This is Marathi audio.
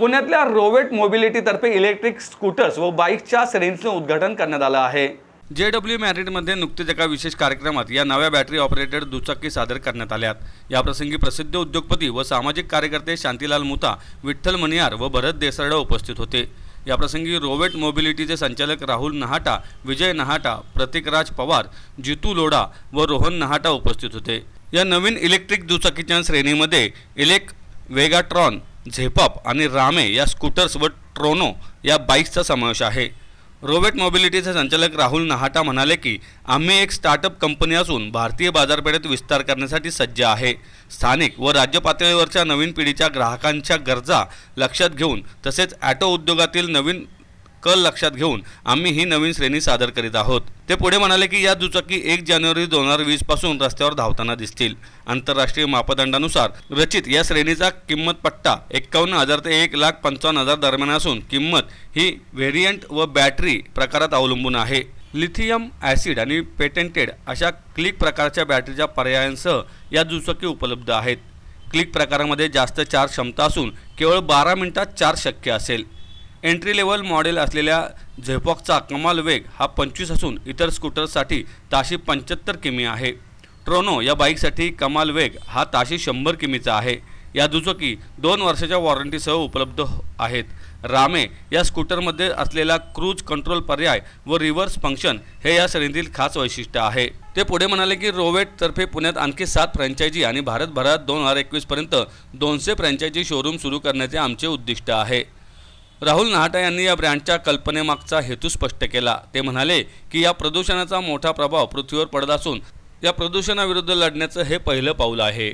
पुण्यातल्या रोवेट मोबिलिटीतर्फे इलेक्ट्रिक स्कूटर्स व बाईकच्या श्रेणीचं उद्घाटन करण्यात आलं आहे जे डब्ल्यू मॅरिटमध्ये नुकतेच एका विशेष कार्यक्रमात या नव्या बॅटरी ऑपरेटेड दुचाकी सादर करण्यात आल्यात याप्रसंगी प्रसिद्ध उद्योगपती व सामाजिक कार्यकर्ते शांतीलाल मुता विठ्ठल मणियार व भरत देसरडा उपस्थित होते याप्रसंगी रोवेट मोबिलिटीचे संचालक राहुल नहाटा विजय नहाटा प्रतीकराज पवार जितू लोडा व रोहन नहाटा उपस्थित होते या नवीन इलेक्ट्रिक दुचाकीच्या श्रेणीमध्ये इलेक वेगाट्रॉन झेपॉप आणि रामे या स्कूटर्स व ट्रोनो या बाईक्सचा समावेश आहे रोवेट मोबिलिटीचे संचालक राहुल नहाटा म्हणाले की आम्ही एक स्टार्टअप कंपनी असून भारतीय बाजारपेठेत विस्तार करण्यासाठी सज्ज आहे स्थानिक व राज्य पातळीवरच्या नवीन पिढीच्या ग्राहकांच्या गरजा लक्षात घेऊन तसेच ॲटो उद्योगातील नवीन कल लक्षात घेऊन आम्ही ही नवीन श्रेणी सादर करीत आहोत ते पुढे म्हणाले की या दुचाकी एक जानेवारी दोन हजार वीस पासून रस्त्यावर धावताना दिसतील आंतरराष्ट्रीय मापदंडानुसार रचित या श्रेणीचा किंमत पट्टा एक्कावन्न हजार ते एक लाख पंचावन्न हजार दरम्यान असून किंमत ही व्हेरियंट व बॅटरी प्रकारात अवलंबून आहे लिथियम ॲसिड आणि पेटेंटेड अशा क्लिक प्रकारच्या बॅटरीच्या पर्यायांसह या दुचाकी उपलब्ध आहेत क्लिक प्रकारामध्ये जास्त चार्ज क्षमता असून केवळ बारा मिनिटात चार्ज शक्य असेल एंट्री लेवल मॉडेल असलेल्या झेपॉकचा कमाल वेग हा पंचवीस असून इतर स्कूटरसाठी ताशी पंच्याहत्तर किमी आहे ट्रोनो या बाईकसाठी कमाल वेग हा ताशी शंभर किमीचा आहे या दुचाकी दोन वर्षाच्या वॉरंटीसह उपलब्ध आहेत रामे या स्कूटरमध्ये असलेला क्रूज कंट्रोल पर्याय व रिव्हर्स फंक्शन हे या श्रेणीतील खास वैशिष्ट्य आहे ते पुढे म्हणाले की रोवेटतर्फे पुण्यात आणखी सात फ्रँचायझी आणि भारतभरात दोन हजार एकवीसपर्यंत दोनशे फ्रँचायझी शोरूम सुरू करण्याचे आमचे उद्दिष्ट आहे राहुल नहाटा यांनी या ब्रँडच्या कल्पनेमागचा हेतू स्पष्ट केला ते म्हणाले की या प्रदूषणाचा मोठा प्रभाव पृथ्वीवर पडत असून या प्रदूषणाविरुद्ध लढण्याचं हे पहिलं पाऊल आहे